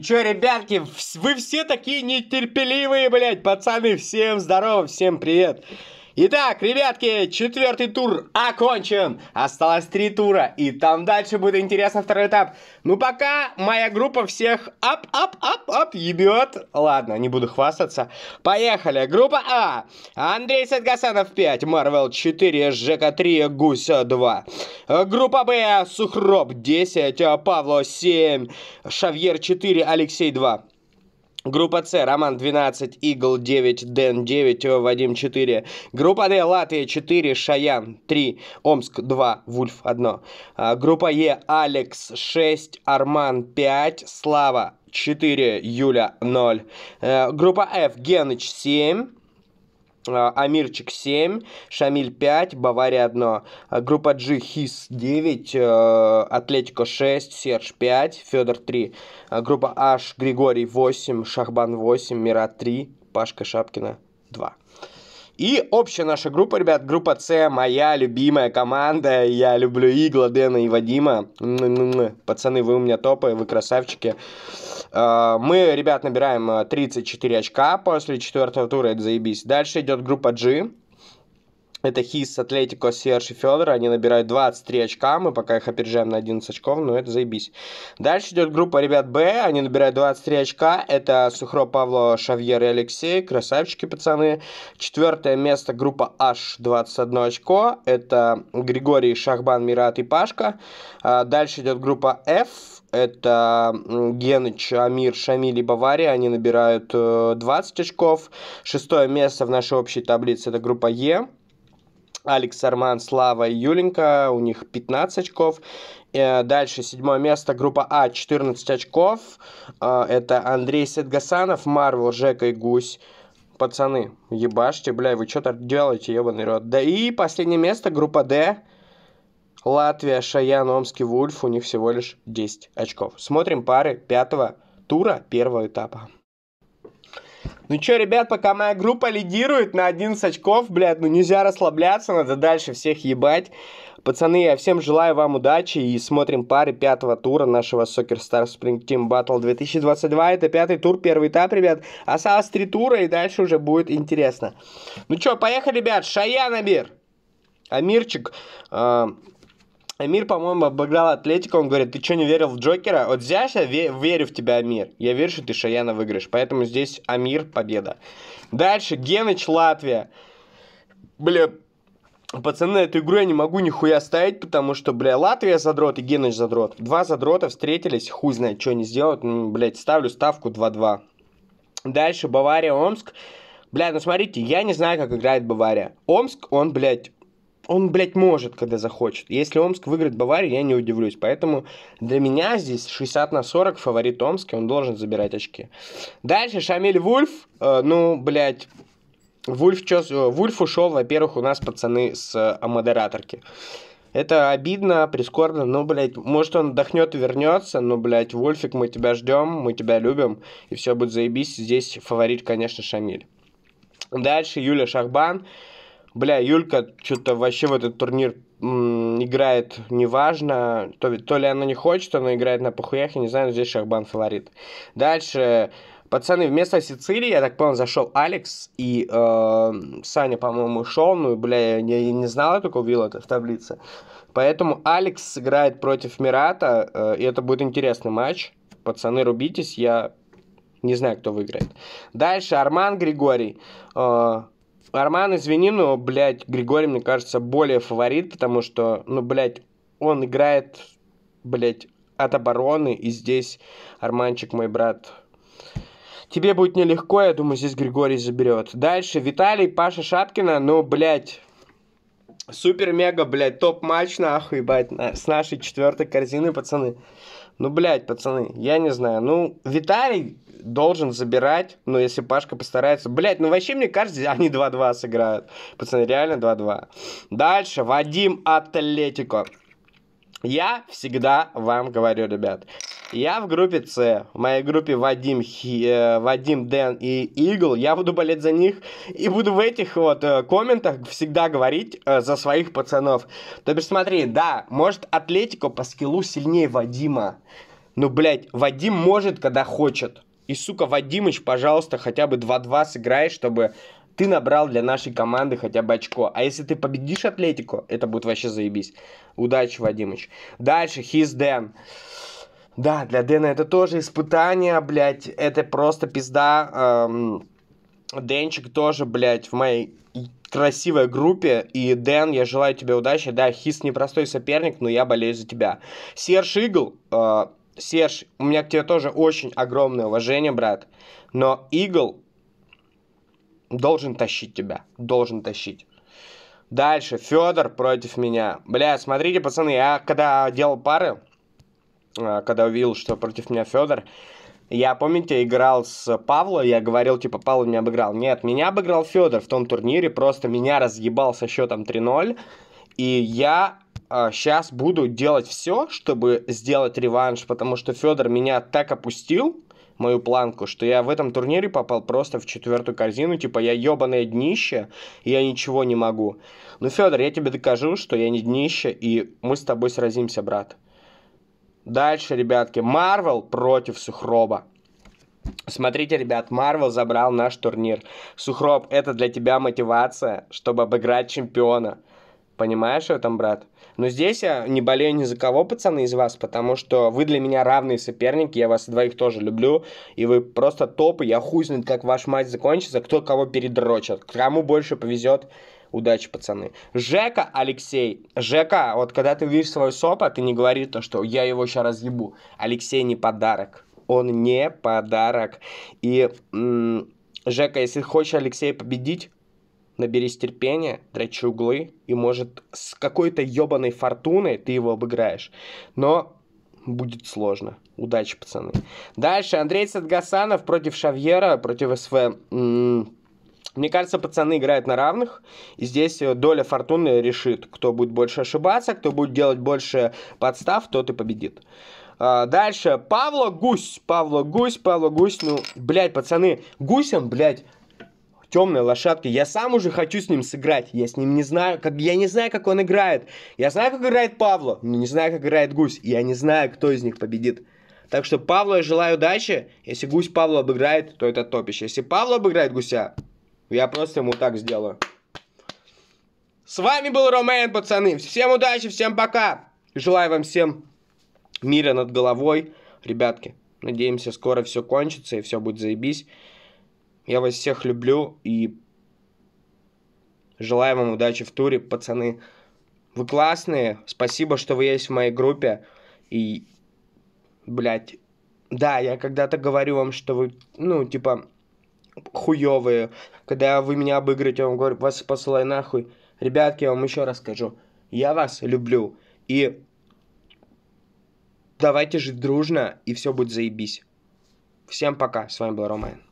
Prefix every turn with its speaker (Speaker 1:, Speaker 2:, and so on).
Speaker 1: И чё, ребятки, вы все такие нетерпеливые, блядь, пацаны, всем здорово, всем привет. Итак, ребятки, четвертый тур окончен. Осталось три тура, и там дальше будет интересно второй этап. Ну, пока моя группа всех ап-ап-ап-ап ебет. Ладно, не буду хвастаться. Поехали. Группа А. Андрей Садгасанов 5, Марвел 4, ЖК 3, Гуся 2. Группа Б. Сухроб 10, Павло 7, Шавьер 4, Алексей 2. Группа С, Роман 12, Игл 9, Дэн 9, Вадим 4. Группа Д, Латвия 4, Шаян 3, Омск 2, Вульф 1. А, группа Е, Алекс 6, Арман 5, Слава 4, Юля 0. Э, группа F, Геныч 7, Э, Амирчик 7, Шамиль 5, Бавария 1. Э, группа G Хис 9, э, Атлетико 6, Серж 5, Федор 3. Группа H Григорий 8, Шахбан 8, Мира 3, Пашка Шапкина 2. И общая наша группа, ребят, группа С, моя любимая команда. Я люблю Игла, Дэна и Вадима. Пацаны, вы у меня топы, вы красавчики. А, мы, ребят, набираем 34 а, очка после четвертого тура, это заебись. Дальше идет группа G. Это Хис, Атлетико, Серж и Федор. Они набирают 23 очка. Мы пока их опережаем на 11 очков, но это заебись. Дальше идет группа ребят Б. Они набирают 23 очка. Это Сухро, Павло, Шавьер и Алексей. Красавчики, пацаны. Четвертое место группа H, 21 очко. Это Григорий, Шахбан, Мират и Пашка. А, дальше идет группа F. Это Геныч, Амир, Шамиль и Бавария. Они набирают 20 э, очков. Шестое место в нашей общей таблице это группа Е. E. Алекс Арман, Слава и Юленька, у них 15 очков. Э, дальше седьмое место, группа А, 14 очков. Э, это Андрей Седгасанов, Марвел, Жека и Гусь. Пацаны, ебашьте, бля, вы что-то делаете, ебаный рот. Да и последнее место, группа Д, Латвия, Шаян, Омский, Вульф, у них всего лишь 10 очков. Смотрим пары пятого тура первого этапа. Ну чё, ребят, пока моя группа лидирует на 11 очков, блядь, ну нельзя расслабляться, надо дальше всех ебать. Пацаны, я всем желаю вам удачи и смотрим пары пятого тура нашего Soccer Star Spring Team Battle 2022. Это пятый тур, первый этап, ребят. Осталось три тура и дальше уже будет интересно. Ну чё, поехали, ребят, Шаян Амир, Амирчик, э Амир, по-моему, обыграл Атлетику. Он говорит, ты что, не верил в Джокера? Вот здесь я ве- верю в тебя, Амир. Я верю, что ты Шаяна выиграешь. Поэтому здесь Амир, победа. Дальше, Геныч, Латвия. Бля, пацаны, эту игру я не могу нихуя ставить, потому что, бля, Латвия задрот и Геныч задрот. Два задрота встретились, хуй знает, что они сделают. Ну, блядь, ставлю ставку 2-2. Дальше, Бавария, Омск. Бля, ну смотрите, я не знаю, как играет Бавария. Омск, он, блядь, он, блядь, может, когда захочет. Если Омск выиграет Баварию, я не удивлюсь. Поэтому для меня здесь 60 на 40 фаворит Омска, он должен забирать очки. Дальше Шамиль Вульф. Э, ну, блядь, Вульф, чё, э, Вульф ушел, во-первых, у нас пацаны с э, модераторки. Это обидно, прискорбно, но, блядь, может он отдохнет и вернется, но, блядь, Вольфик, мы тебя ждем, мы тебя любим, и все будет заебись. Здесь фаворит, конечно, Шамиль. Дальше Юля Шахбан бля, Юлька что-то вообще в этот турнир м, играет неважно, то, то ли она не хочет, она играет на похуях, я не знаю, но здесь Шахбан фаворит. Дальше, пацаны, вместо Сицилии, я так понял, зашел Алекс и э, Саня, по-моему, ушел ну, бля, я не, не знал, я только увидел это в таблице. Поэтому Алекс сыграет против Мирата, э, и это будет интересный матч. Пацаны, рубитесь, я не знаю, кто выиграет. Дальше Арман Григорий. Э, Арман, извини, но, блядь, Григорий, мне кажется, более фаворит, потому что, ну, блядь, он играет, блядь, от обороны, и здесь Арманчик, мой брат, тебе будет нелегко, я думаю, здесь Григорий заберет. Дальше Виталий, Паша Шапкина, ну, блядь, супер-мега, блядь, топ-матч, нахуй, бать, с нашей четвертой корзины, пацаны. Ну, блядь, пацаны, я не знаю. Ну, Виталий должен забирать, но ну, если Пашка постарается. Блядь, ну вообще, мне кажется, они 2-2 сыграют. Пацаны, реально 2-2. Дальше, Вадим Атлетико. Я всегда вам говорю, ребят, я в группе С. В моей группе Вадим, Хи, э, Вадим Дэн и Игл. Я буду болеть за них. И буду в этих вот э, комментах всегда говорить э, за своих пацанов. То бишь, смотри, да, может, Атлетико по скиллу сильнее Вадима. Ну, блядь, Вадим может, когда хочет. И, сука, Вадимыч, пожалуйста, хотя бы 2-2 сыграй, чтобы ты набрал для нашей команды хотя бы очко. А если ты победишь Атлетику, это будет вообще заебись. Удачи, Вадимыч. Дальше, Хизден. Дэн. Да, для Дэна это тоже испытание, блядь, это просто пизда. Эм, Денчик тоже, блядь, в моей красивой группе. И, Дэн, я желаю тебе удачи. Да, Хис непростой соперник, но я болею за тебя. Серж Игл, э, Серж, у меня к тебе тоже очень огромное уважение, брат. Но Игл должен тащить тебя. Должен тащить. Дальше, Федор против меня. Бля, смотрите, пацаны, я когда делал пары, а, когда увидел, что против меня Федор, я, помните, играл с Павло, я говорил, типа, Павло меня обыграл. Нет, меня обыграл Федор в том турнире, просто меня разъебал со счетом 3-0. И я сейчас а, буду делать все, чтобы сделать реванш, потому что Федор меня так опустил, мою планку, что я в этом турнире попал просто в четвертую корзину, типа я ебаное днище, и я ничего не могу. Ну, Федор, я тебе докажу, что я не днище, и мы с тобой сразимся, брат. Дальше, ребятки, Марвел против Сухроба. Смотрите, ребят, Марвел забрал наш турнир. Сухроб, это для тебя мотивация, чтобы обыграть чемпиона. Понимаешь в этом, брат? Но здесь я не болею ни за кого, пацаны, из вас, потому что вы для меня равные соперники, я вас двоих тоже люблю, и вы просто топы, я хуй знает, как ваш матч закончится, кто кого передрочит, кому больше повезет, Удачи, пацаны. Жека, Алексей. Жека, вот когда ты видишь свою сопа, ты не говори то, что я его сейчас разъебу. Алексей не подарок. Он не подарок. И, м- Жека, если хочешь Алексея победить, наберись терпения, дрочи углы, и, может, с какой-то ебаной фортуной ты его обыграешь. Но будет сложно. Удачи, пацаны. Дальше Андрей Садгасанов против Шавьера, против СВ. М -м мне кажется, пацаны играют на равных, и здесь э, доля фортуны решит, кто будет больше ошибаться, кто будет делать больше подстав, тот и победит. А, дальше, Павло Гусь, Павло Гусь, Павло Гусь, ну, блядь, пацаны, Гусем, блядь, темной лошадки. Я сам уже хочу с ним сыграть. Я с ним не знаю, как я не знаю, как он играет. Я знаю, как играет Павло, но не знаю, как играет Гусь. И я не знаю, кто из них победит. Так что Павло я желаю удачи. Если Гусь Павло обыграет, то это топище. Если Павло обыграет Гуся, я просто ему так сделаю. С вами был Ромен, пацаны. Всем удачи, всем пока. Желаю вам всем мира над головой. Ребятки, надеемся, скоро все кончится и все будет заебись. Я вас всех люблю и желаю вам удачи в туре, пацаны. Вы классные. Спасибо, что вы есть в моей группе. И, блядь, да, я когда-то говорю вам, что вы, ну, типа, хуевые. Когда вы меня обыграете, я вам говорю, вас посылай нахуй. Ребятки, я вам еще раз скажу. Я вас люблю. И давайте жить дружно, и все будет заебись. Всем пока. С вами был Роман.